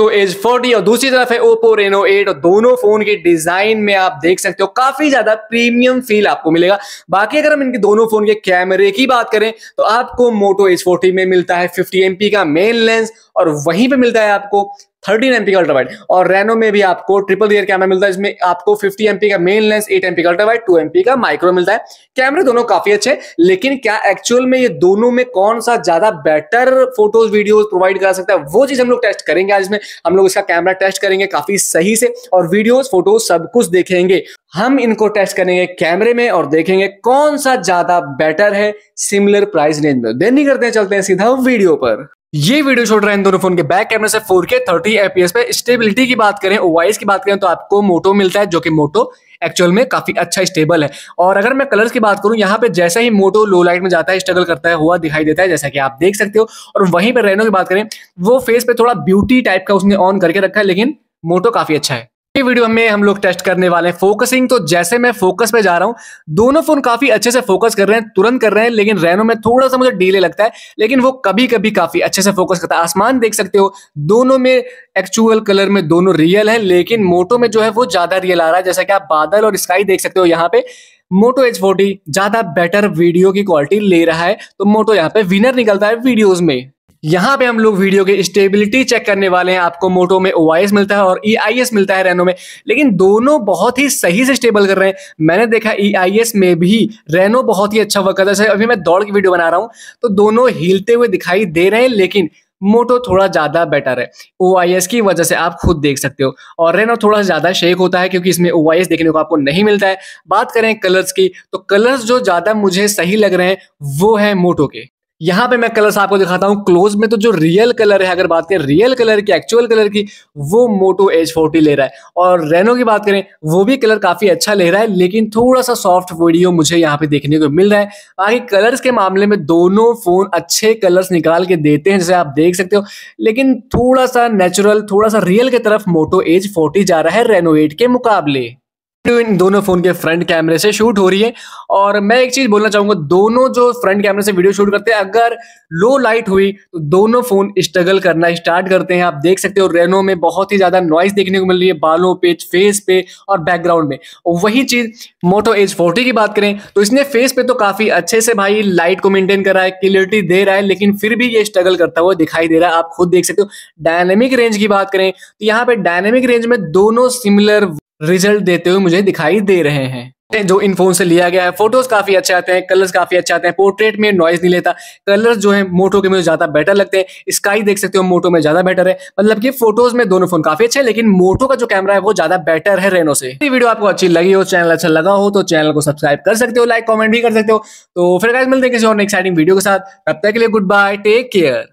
to as forty और दूसरी तरफ है ओप्पो रेनो एट और दोनों फोन के डिजाइन में आप देख सकते हो काफी ज्यादा प्रीमियम फील आपको मिलेगा बाकी अगर हम इनके दोनों फोन के कैमरे की बात करें तो आपको मोटो एज फोर्टी में मिलता है फिफ्टी एम का मेन लेंस और वहीं पर मिलता है आपको थर्टीन एमपी का अल्ट्रावाइट और रेनो में भी आपको ट्रिपल ईयर कैमरा मिलता है इसमें आपको फिफ्टी एमपी का मेन लेंस एट एमपी का अल्ट्रावाइट टू एमपी का माइक्रो मिलता है कैमरे दोनों काफी अच्छे लेकिन क्या एक्चुअल में ये दोनों में कौन सा ज्यादा बेटर फोटोज वीडियोज प्रोवाइड करा सकता है वो चीज हम लोग टेस्ट करेंगे आज में हम लोग इसका कैमरा टेस्ट करेंगे काफी सही से और वीडियोज फोटोज सब कुछ देखेंगे हम इनको टेस्ट करेंगे कैमरे में और देखेंगे कौन सा ज्यादा बेटर है सिमिलर प्राइस रेंज में देन ही करते हैं चलते हैं सीधा वीडियो पर ये वीडियो छोड़ रहा है इन दोनों फोन के बैक कैमरे से 4K 30 FPS पे स्टेबिलिटी की बात करें ओवाइस की बात करें तो आपको मोटो मिलता है जो कि मोटो एक्चुअल में काफी अच्छा स्टेबल है और अगर मैं कलर्स की बात करूं यहाँ पे जैसा ही मोटो लो लाइट में जाता है स्ट्रगल करता है हुआ दिखाई देता है जैसा कि आप देख सकते हो और वहीं पर रहनों की बात करें वो फेस पे थोड़ा ब्यूटी टाइप का उसने ऑन करके रखा है लेकिन मोटो काफी अच्छा है ये वीडियो में हम लोग टेस्ट करने वाले हैं फोकसिंग तो जैसे मैं फोकस पे जा रहा हूँ दोनों फोन काफी अच्छे से फोकस कर रहे हैं तुरंत कर रहे हैं लेकिन रेनो में थोड़ा सा मुझे डीले लगता है लेकिन वो कभी कभी काफी अच्छे से फोकस करता है आसमान देख सकते हो दोनों में एक्चुअल कलर में दोनों रियल है लेकिन मोटो में जो है वो ज्यादा रियल आ रहा है जैसा कि आप बादल और स्काई देख सकते हो यहाँ पे मोटो एच फोर्टी ज्यादा बेटर वीडियो की क्वालिटी ले रहा है तो मोटो यहाँ पे विनर निकलता है वीडियोज में यहाँ पे हम लोग वीडियो के स्टेबिलिटी चेक करने वाले हैं आपको मोटो में ओ मिलता है और ई e मिलता है रेनो में लेकिन दोनों बहुत ही सही से स्टेबल कर रहे हैं मैंने देखा ई e में भी रेनो बहुत ही अच्छा वर्क करता है अभी मैं दौड़ की वीडियो बना रहा हूँ तो दोनों हिलते हुए दिखाई दे रहे हैं लेकिन मोटो थोड़ा ज़्यादा बेटर है ओ की वजह से आप खुद देख सकते हो और रेनो थोड़ा ज़्यादा शेक होता है क्योंकि इसमें ओ देखने को आपको नहीं मिलता है बात करें कलर्स की तो कलर्स जो ज़्यादा मुझे सही लग रहे हैं वो है मोटो के यहाँ पे मैं कलर्स आपको दिखाता हूँ क्लोज में तो जो रियल कलर है अगर बात करें रियल कलर की एक्चुअल कलर की वो मोटो एज फोर्टी ले रहा है और रेनो की बात करें वो भी कलर काफी अच्छा ले रहा है लेकिन थोड़ा सा सॉफ्ट वीडियो मुझे यहाँ पे देखने को मिल रहा है बाकी कलर्स के मामले में दोनों फोन अच्छे कलर्स निकाल के देते हैं जैसे आप देख सकते हो लेकिन थोड़ा सा नेचुरल थोड़ा सा रियल की तरफ मोटो एज फोर्टी जा रहा है रेनो एट के मुकाबले इन दोनों फोन के फ्रंट कैमरे से शूट हो रही है और मैं एक चीज बोलना चाहूंगा दोनों जो फ्रंट कैमरे से वीडियो शूट करते हैं अगर लो लाइट हुई तो दोनों फोन स्ट्रगल करना स्टार्ट करते हैं आप देख सकते हो रेनो में बहुत ही ज्यादा नॉइज देखने को मिल रही है बालों पे फेस पे और बैकग्राउंड में वही चीज मोटो एज फोर्टी की बात करें तो इसने फेस पे तो काफी अच्छे से भाई लाइट को मेंटेन करा है क्लियरिटी दे रहा है लेकिन फिर भी ये स्ट्रगल करता हुआ दिखाई दे रहा है आप खुद देख सकते हो डायनेमिक रेंज की बात करें तो यहाँ पे डायनेमिक रेंज में दोनों सिमिलर रिजल्ट देते हुए मुझे दिखाई दे रहे हैं जो इन फोन से लिया गया है फोटोज काफी अच्छे आते हैं कलर्स काफी अच्छे आते हैं पोर्ट्रेट में नॉइज नहीं लेता कलर्स जो है मोटो के मुझे ज्यादा बेटर लगते हैं स्काई देख सकते हो मोटो में ज्यादा बेटर है मतलब कि फोटोज में दोनों फोन काफी अच्छे हैं लेकिन मोटो का जो कैमरा है वो ज्यादा बेटर है रेनो से ये वीडियो आपको अच्छी लगी हो चैनल अच्छा लगा हो तो चैनल को सब्सक्राइब कर सकते हो लाइक कॉमेंट भी कर सकते हो तो फिर मिलते हैं किसी और एक्साइटिंग वीडियो के साथ तब तक के लिए गुड बाय टेक केयर